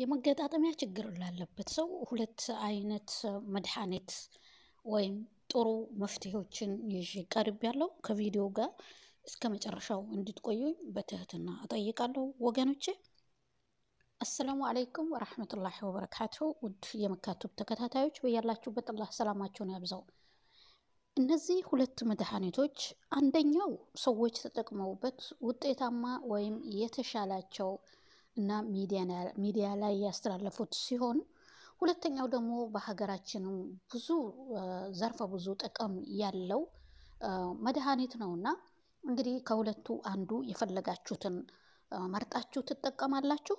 የመገጣጠሚያ ችግር ላለበት ሰው ሁለት አይነት መድኃኒት ወይም ጥሩ መፍትሄዎችን ይዤ ቀርብ ያለው ከቪዲዮ ጋር እስከ መጨረሻው እንድትቆዩኝ በትህትና እጠይቃለሁ ወገኖቼ። አሰላሙ አለይኩም ወራህመቱላሂ ወበረካቱ። ውድ የመካቱብ ተከታታዮች በያላችሁበት አላህ ሰላማቸውን ያብዛው። እነዚህ ሁለት መድኃኒቶች አንደኛው ሰዎች ተጠቅመውበት ውጤታማ ወይም የተሻላቸው እና ሚዲያ ላይ ያስተላለፉት ሲሆን ሁለተኛው ደግሞ በሀገራችን ብዙ ዘርፈ ብዙ ጥቅም ያለው መድኃኒት ነው እና እንግዲህ ከሁለቱ አንዱ የፈለጋችሁትን መርጣችሁ ትጠቀማላችሁ።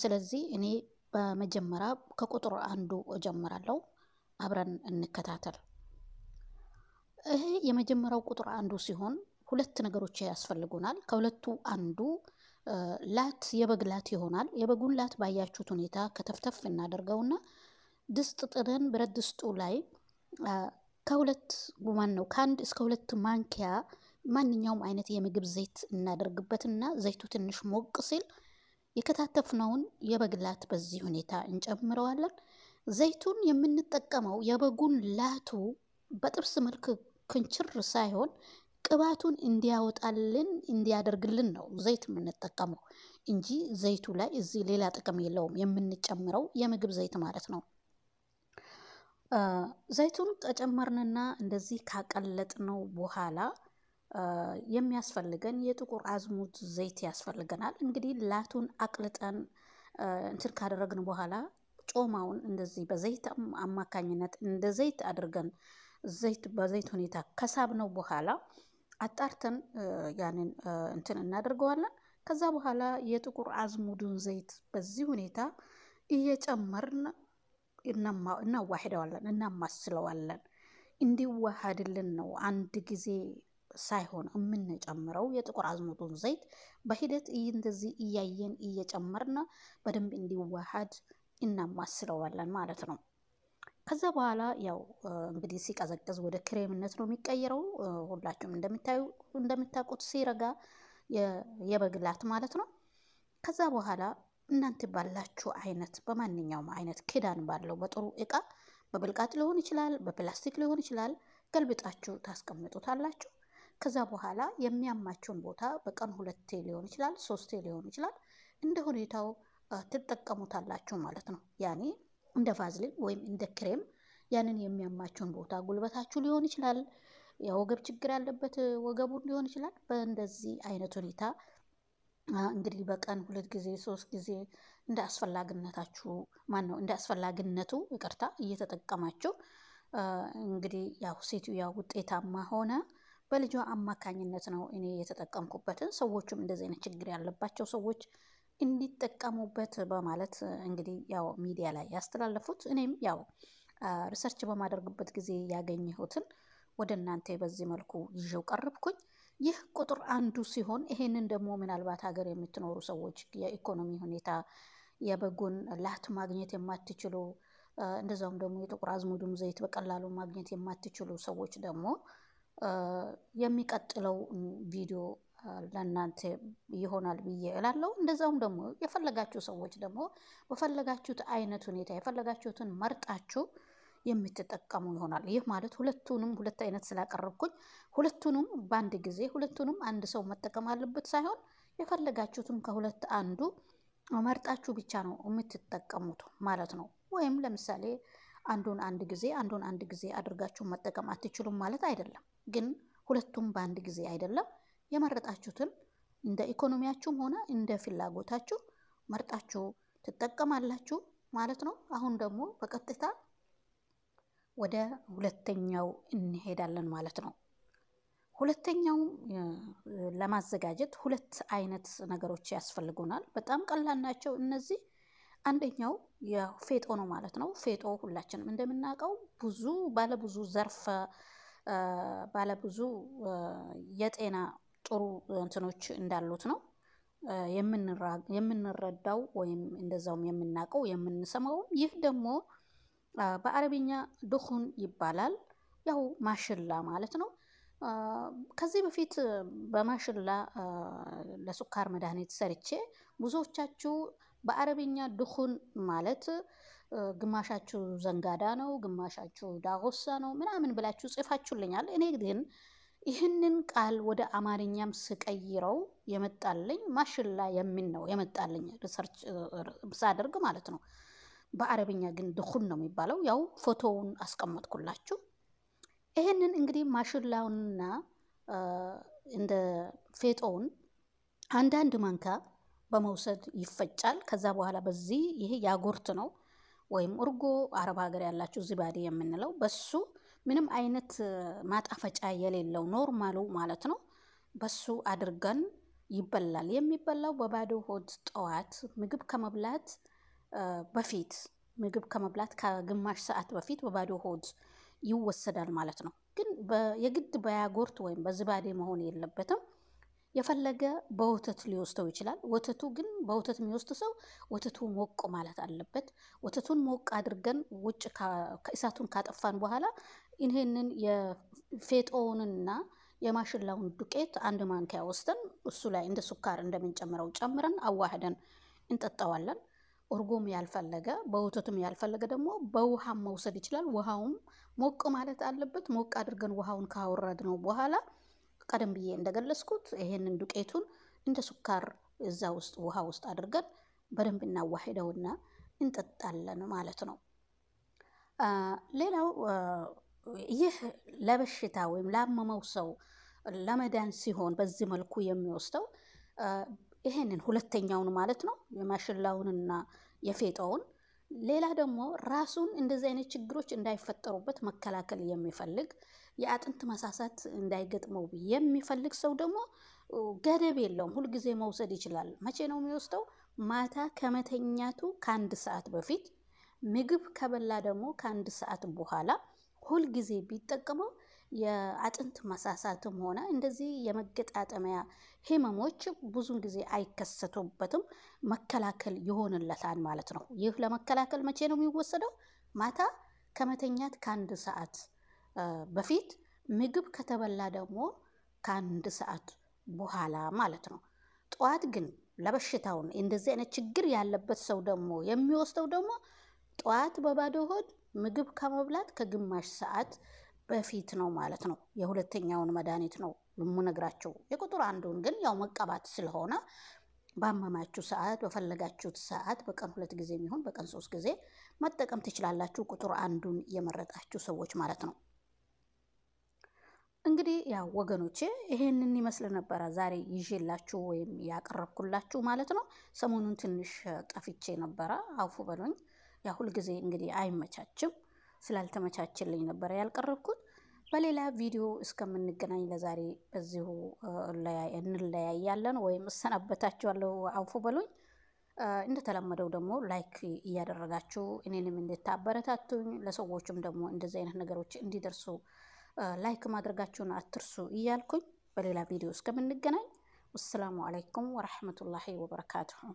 ስለዚህ እኔ በመጀመሪያ ከቁጥር አንዱ እጀምራለሁ። አብረን እንከታተል። ይሄ የመጀመሪያው ቁጥር አንዱ ሲሆን ሁለት ነገሮች ያስፈልጉናል። ከሁለቱ አንዱ ላት የበግ ላት ይሆናል። የበጉን ላት ባያችሁት ሁኔታ ከተፍተፍ እናደርገውና ድስት ጥደን ብረት ድስጡ ላይ ከሁለት ጉማን ነው ከአንድ እስከ ሁለት ማንኪያ ማንኛውም አይነት የምግብ ዘይት እናደርግበትና ዘይቱ ትንሽ ሞቅ ሲል የከታተፍነውን የበግ ላት በዚህ ሁኔታ እንጨምረዋለን። ዘይቱን የምንጠቀመው የበጉን ላቱ በጥብስ መልክ ክንችር ሳይሆን ቅባቱን እንዲያወጣልን እንዲያደርግልን ነው ዘይት የምንጠቀመው እንጂ ዘይቱ ላይ እዚህ ሌላ ጥቅም የለውም። የምንጨምረው የምግብ ዘይት ማለት ነው። ዘይቱን ከጨመርንና እንደዚህ ካቀለጥነው በኋላ የሚያስፈልገን የጥቁር አዝሙድ ዘይት ያስፈልገናል። እንግዲህ ላቱን አቅልጠን እንትን ካደረግን በኋላ ጮማውን እንደዚህ በዘይት አማካኝነት እንደ ዘይት አድርገን ዘይት በዘይት ሁኔታ ከሳብነው በኋላ አጣርተን ያንን እንትን እናደርገዋለን። ከዛ በኋላ የጥቁር አዝሙዱን ዘይት በዚህ ሁኔታ እየጨመርን እናዋሂደዋለን፣ እናማስለዋለን። እንዲዋሃድልን ነው አንድ ጊዜ ሳይሆን የምንጨምረው የጥቁር አዝሙዱን ዘይት በሂደት እንደዚህ እያየን እየጨመርን በደንብ እንዲዋሃድ እናማስለዋለን ማለት ነው። ከዛ በኋላ ያው እንግዲህ ሲቀዘቅዝ ወደ ክሬምነት ነው የሚቀየረው። ሁላችሁም እንደምታዩ እንደምታውቁት ሲረጋ የበግላት ማለት ነው። ከዛ በኋላ እናንተ ባላችሁ አይነት በማንኛውም አይነት ክዳን ባለው በጥሩ እቃ በብልቃጥ ሊሆን ይችላል፣ በፕላስቲክ ሊሆን ይችላል፣ ገልብጣችሁ ታስቀምጡታላችሁ። ከዛ በኋላ የሚያማችሁን ቦታ በቀን ሁለቴ ሊሆን ይችላል፣ ሶስቴ ሊሆን ይችላል፣ እንደ ሁኔታው ትጠቀሙታላችሁ ማለት ነው ያኔ እንደ ቫዝሊን ወይም እንደ ክሬም ያንን የሚያማቸውን ቦታ ጉልበታችሁ ሊሆን ይችላል፣ የወገብ ችግር ያለበት ወገቡን ሊሆን ይችላል። በእንደዚህ አይነት ሁኔታ እንግዲህ በቀን ሁለት ጊዜ ሶስት ጊዜ እንደ አስፈላጊነታችሁ ማን ነው እንደ አስፈላጊነቱ ይቅርታ እየተጠቀማችሁ እንግዲህ ያው ሴቱ ያው ውጤታማ ሆነ በልጇ አማካኝነት ነው እኔ የተጠቀምኩበትን። ሰዎቹም እንደዚህ አይነት ችግር ያለባቸው ሰዎች እንዲጠቀሙበት በማለት እንግዲህ ያው ሚዲያ ላይ ያስተላለፉት። እኔም ያው ሪሰርች በማደርግበት ጊዜ ያገኘሁትን ወደ እናንተ በዚህ መልኩ ይዤው ቀረብኩኝ። ይህ ቁጥር አንዱ ሲሆን ይሄንን ደግሞ ምናልባት ሀገር የምትኖሩ ሰዎች የኢኮኖሚ ሁኔታ የበጎን ላት ማግኘት የማትችሉ እንደዛውም ደግሞ የጥቁር አዝሙዱም ዘይት በቀላሉ ማግኘት የማትችሉ ሰዎች ደግሞ የሚቀጥለው ቪዲዮ ለእናንተ ይሆናል ብዬ እላለሁ። እንደዛውም ደግሞ የፈለጋችሁ ሰዎች ደግሞ በፈለጋችሁት አይነት ሁኔታ የፈለጋችሁትን መርጣችሁ የምትጠቀሙ ይሆናል። ይህ ማለት ሁለቱንም ሁለት አይነት ስላቀረብኩኝ ሁለቱንም በአንድ ጊዜ ሁለቱንም አንድ ሰው መጠቀም አለበት ሳይሆን የፈለጋችሁትን ከሁለት አንዱ መርጣችሁ ብቻ ነው የምትጠቀሙት ማለት ነው። ወይም ለምሳሌ አንዱን አንድ ጊዜ አንዱን አንድ ጊዜ አድርጋችሁ መጠቀም አትችሉም ማለት አይደለም። ግን ሁለቱም በአንድ ጊዜ አይደለም የመረጣችሁትን እንደ ኢኮኖሚያችሁም ሆነ እንደ ፍላጎታችሁ መርጣችሁ ትጠቀማላችሁ ማለት ነው። አሁን ደግሞ በቀጥታ ወደ ሁለተኛው እንሄዳለን ማለት ነው። ሁለተኛው ለማዘጋጀት ሁለት አይነት ነገሮች ያስፈልጉናል። በጣም ቀላል ናቸው እነዚህ። አንደኛው የፌጦ ነው ማለት ነው። ፌጦ ሁላችንም እንደምናውቀው ብዙ ባለብዙ ዘርፈ ባለብዙ የጤና ጥሩ እንትኖች እንዳሉት ነው የምንረዳው ወይም እንደዛውም የምናውቀው የምንሰማውም። ይህ ደግሞ በአረብኛ ድኹን ይባላል። ያው ማሽላ ማለት ነው። ከዚህ በፊት በማሽላ ለሱካር መድኃኒት ሰርቼ ብዙዎቻችሁ በአረብኛ ድኹን ማለት ግማሻችሁ ዘንጋዳ ነው፣ ግማሻችሁ ዳጎሳ ነው ምናምን ብላችሁ ጽፋችሁልኛል። እኔ ግን ይህንን ቃል ወደ አማርኛም ስቀይረው የመጣልኝ ማሽላ የሚል ነው የመጣልኝ ሪሰርች ሳደርግ ማለት ነው። በአረብኛ ግን ድኹን ነው የሚባለው። ያው ፎቶውን አስቀመጥኩላችሁ። ይህንን እንግዲህ ማሽላውንና እንደ ፌጦውን አንዳንድ ማንካ በመውሰድ ይፈጫል። ከዛ በኋላ በዚህ ይሄ ያጎርት ነው ወይም እርጎ አረብ ሀገር ያላችሁ ዚባዴ የምንለው በሱ ምንም አይነት ማጣፈጫ የሌለው ኖርማሉ ማለት ነው። በሱ አድርገን ይበላል። የሚበላው በባዶ ሆድ ጠዋት ምግብ ከመብላት በፊት ምግብ ከመብላት ከግማሽ ሰዓት በፊት በባዶ ሆድ ይወሰዳል ማለት ነው። ግን የግድ በያጎርት ወይም በዝባዴ መሆን የለበትም። የፈለገ በወተት ሊወስደው ይችላል። ወተቱ ግን በወተት የሚወስድ ሰው ወተቱ ሞቅ ማለት አለበት። ወተቱን ሞቅ አድርገን ውጭ እሳቱን ካጠፋን በኋላ ይህንን የፌጦውንና የማሽላውን ዱቄት አንድ ማንኪያ ወስደን እሱ ላይ እንደ ሱካር እንደምንጨምረው ጨምረን አዋህደን እንጠጣዋለን። እርጎም ያልፈለገ በወተቱም ያልፈለገ ደግሞ በውሃም መውሰድ ይችላል። ውሃውም ሞቅ ማለት አለበት። ሞቅ አድርገን ውሃውን ካወረድ ነው በኋላ ቀደም ብዬ እንደገለጽኩት ይሄንን ዱቄቱን እንደ ሱካር እዛ ውስጥ ውሃ ውስጥ አድርገን በደንብ እናዋሂደውና እንጠጣለን ማለት ነው። ሌላው ይህ ለበሽታ ወይም ላመመው ሰው ለመዳን ሲሆን በዚህ መልኩ የሚወስደው ይህንን ሁለተኛውን ማለት ነው የማሽላውንና የፌጣውን ሌላ ደግሞ ራሱን እንደዚህ አይነት ችግሮች እንዳይፈጠሩበት መከላከል የሚፈልግ የአጥንት መሳሳት እንዳይገጥመው የሚፈልግ ሰው ደግሞ ገደብ የለውም፣ ሁልጊዜ መውሰድ ይችላል። መቼ ነው የሚወስደው? ማታ ከመተኛቱ ከአንድ ሰዓት በፊት ምግብ ከበላ ደግሞ ከአንድ ሰዓት በኋላ ሁልጊዜ ቢጠቀመው የአጥንት መሳሳትም ሆነ እንደዚህ የመገጣጠሚያ ህመሞች ብዙን ጊዜ አይከሰቱበትም። መከላከል ይሆንለታል ማለት ነው። ይህ ለመከላከል መቼ ነው የሚወሰደው? ማታ ከመተኛት ከአንድ ሰዓት በፊት ምግብ ከተበላ ደግሞ ከአንድ ሰዓት በኋላ ማለት ነው። ጠዋት ግን ለበሽታውን እንደዚህ አይነት ችግር ያለበት ሰው ደግሞ የሚወስደው ደግሞ ጠዋት በባዶ ሆድ ምግብ ከመብላት ከግማሽ ሰዓት በፊት ነው ማለት ነው። የሁለተኛውን መድኃኒት ነው የምነግራቸው። የቁጥር አንዱን ግን ያው መቀባት ስለሆነ ባመማችሁ ሰዓት በፈለጋችሁት ሰዓት በቀን ሁለት ጊዜ የሚሆን በቀን ሶስት ጊዜ መጠቀም ትችላላችሁ። ቁጥር አንዱን የመረጣችሁ ሰዎች ማለት ነው። እንግዲህ ያው ወገኖቼ ይሄንን ይመስል ነበረ ዛሬ ይዤላችሁ ወይም ያቀረብኩላችሁ ማለት ነው። ሰሞኑን ትንሽ ጠፍቼ ነበረ፣ አውፉ በሉኝ። ያ ሁልጊዜ እንግዲህ አይመቻችም። ስላልተመቻችልኝ ነበረ ያልቀረብኩት። በሌላ ቪዲዮ እስከምንገናኝ ለዛሬ በዚሁ እንለያያለን ወይም እሰናበታችኋለሁ። አውፎ በሉኝ። እንደተለመደው ደግሞ ላይክ እያደረጋችሁ እኔንም እንድታበረታቱኝ ለሰዎችም ደግሞ እንደዚህ አይነት ነገሮች እንዲደርሱ ላይክ ማድረጋችሁን አትርሱ እያልኩኝ በሌላ ቪዲዮ እስከምንገናኝ ወሰላሙ አለይኩም ወረሕመቱላሂ ወበረካቱሁ።